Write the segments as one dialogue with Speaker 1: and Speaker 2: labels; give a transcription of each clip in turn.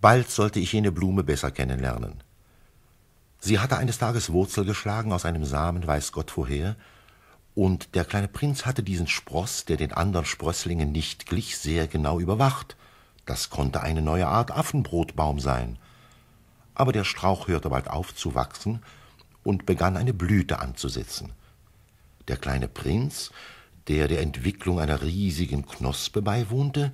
Speaker 1: Bald sollte ich jene Blume besser kennenlernen. Sie hatte eines Tages Wurzel geschlagen aus einem Samen, weiß Gott woher, und der kleine Prinz hatte diesen Spross, der den anderen Sprösslingen nicht glich, sehr genau überwacht. Das konnte eine neue Art Affenbrotbaum sein. Aber der Strauch hörte bald auf zu wachsen und begann eine Blüte anzusetzen. Der kleine Prinz, der der Entwicklung einer riesigen Knospe beiwohnte,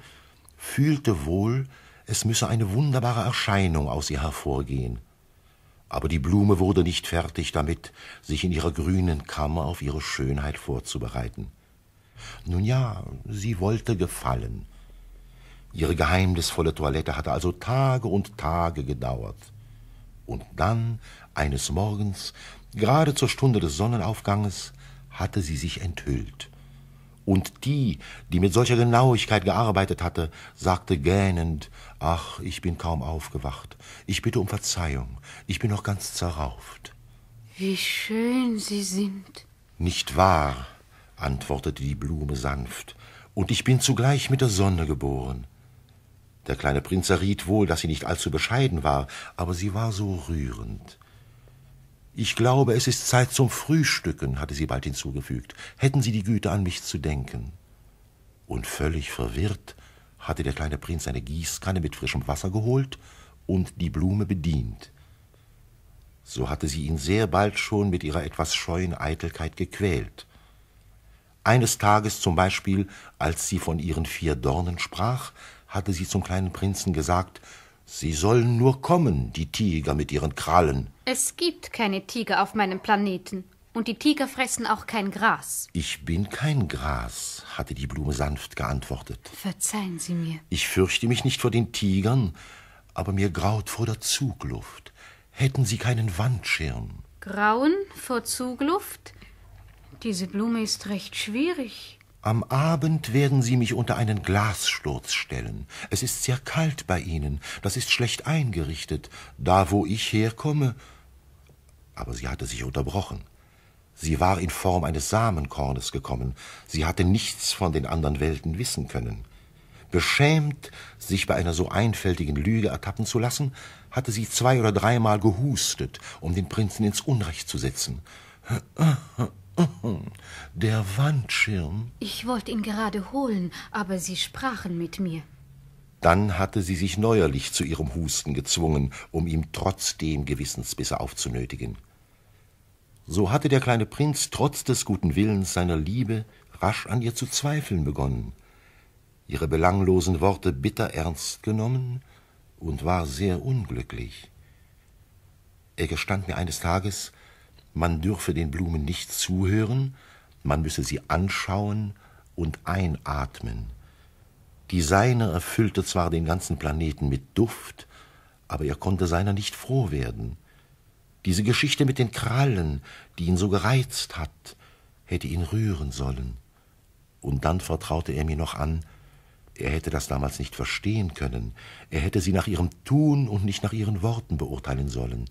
Speaker 1: fühlte wohl, es müsse eine wunderbare Erscheinung aus ihr hervorgehen. Aber die Blume wurde nicht fertig damit, sich in ihrer grünen Kammer auf ihre Schönheit vorzubereiten. Nun ja, sie wollte gefallen. Ihre geheimnisvolle Toilette hatte also Tage und Tage gedauert. Und dann, eines Morgens, gerade zur Stunde des Sonnenaufganges, hatte sie sich enthüllt. Und die, die mit solcher Genauigkeit gearbeitet hatte, sagte gähnend, Ach, ich bin kaum aufgewacht. Ich bitte um Verzeihung. Ich bin noch ganz zerrauft. Wie schön Sie sind. Nicht wahr, antwortete die Blume sanft, und ich bin zugleich mit der Sonne geboren. Der kleine Prinz erriet wohl, dass sie nicht allzu bescheiden war, aber sie war so rührend. Ich glaube, es ist Zeit zum Frühstücken, hatte sie bald hinzugefügt. Hätten Sie die Güte, an mich zu denken. Und völlig verwirrt hatte der kleine Prinz eine Gießkanne mit frischem Wasser geholt und die Blume bedient. So hatte sie ihn sehr bald schon mit ihrer etwas scheuen Eitelkeit gequält. Eines Tages zum Beispiel, als sie von ihren vier Dornen sprach, hatte sie zum kleinen Prinzen gesagt, Sie sollen nur kommen, die Tiger mit ihren Krallen. Es gibt keine Tiger auf meinem Planeten. Und die Tiger fressen auch kein Gras. Ich bin kein Gras, hatte die Blume sanft geantwortet. Verzeihen Sie mir. Ich fürchte mich nicht vor den Tigern, aber mir graut vor der Zugluft. Hätten Sie keinen Wandschirm? Grauen vor Zugluft? Diese Blume ist recht schwierig. Am Abend werden Sie mich unter einen Glassturz stellen. Es ist sehr kalt bei Ihnen, das ist schlecht eingerichtet, da wo ich herkomme. Aber sie hatte sich unterbrochen. Sie war in Form eines Samenkornes gekommen, sie hatte nichts von den anderen Welten wissen können. Beschämt, sich bei einer so einfältigen Lüge ertappen zu lassen, hatte sie zwei oder dreimal gehustet, um den Prinzen ins Unrecht zu setzen. Der Wandschirm? Ich wollte ihn gerade holen, aber Sie sprachen mit mir. Dann hatte sie sich neuerlich zu ihrem Husten gezwungen, um ihm trotzdem Gewissensbisse aufzunötigen. So hatte der kleine Prinz trotz des guten Willens seiner Liebe rasch an ihr zu zweifeln begonnen, ihre belanglosen Worte bitter ernst genommen und war sehr unglücklich. Er gestand mir eines Tages, man dürfe den Blumen nicht zuhören, man müsse sie anschauen und einatmen. Die seine erfüllte zwar den ganzen Planeten mit Duft, aber er konnte seiner nicht froh werden. Diese Geschichte mit den Krallen, die ihn so gereizt hat, hätte ihn rühren sollen. Und dann vertraute er mir noch an, er hätte das damals nicht verstehen können, er hätte sie nach ihrem Tun und nicht nach ihren Worten beurteilen sollen.